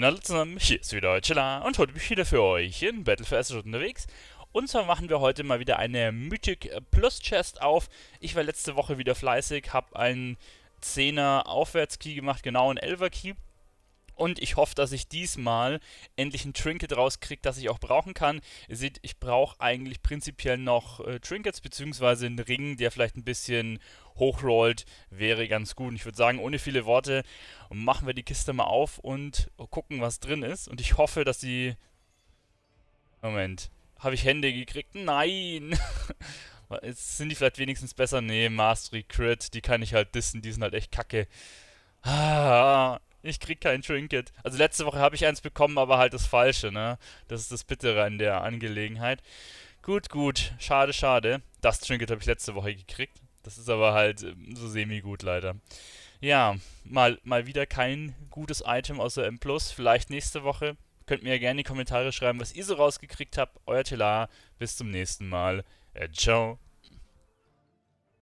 hallo zusammen, hier ist wieder Chilla und heute bin ich wieder für euch in Battle for Azeroth unterwegs. Und zwar machen wir heute mal wieder eine Mythic Plus Chest auf. Ich war letzte Woche wieder fleißig, habe einen 10er Aufwärts-Key gemacht, genau einen 11er-Key. Und ich hoffe, dass ich diesmal endlich ein Trinket rauskriege, das ich auch brauchen kann. Ihr seht, ich brauche eigentlich prinzipiell noch äh, Trinkets, beziehungsweise einen Ring, der vielleicht ein bisschen hochrollt, wäre ganz gut. Und ich würde sagen, ohne viele Worte machen wir die Kiste mal auf und gucken, was drin ist. Und ich hoffe, dass die... Moment. Habe ich Hände gekriegt? Nein! Jetzt sind die vielleicht wenigstens besser? Nee, Mastery Crit, die kann ich halt dissen, die sind halt echt kacke. Ah, ich krieg kein Trinket. Also letzte Woche habe ich eins bekommen, aber halt das Falsche, ne? Das ist das Bittere an der Angelegenheit. Gut, gut. Schade, schade. Das Trinket habe ich letzte Woche gekriegt. Das ist aber halt ähm, so semi-gut leider. Ja, mal, mal wieder kein gutes Item außer M+. Vielleicht nächste Woche. Könnt mir ja gerne in die Kommentare schreiben, was ihr so rausgekriegt habt. Euer Telar. Bis zum nächsten Mal. Äh, ciao.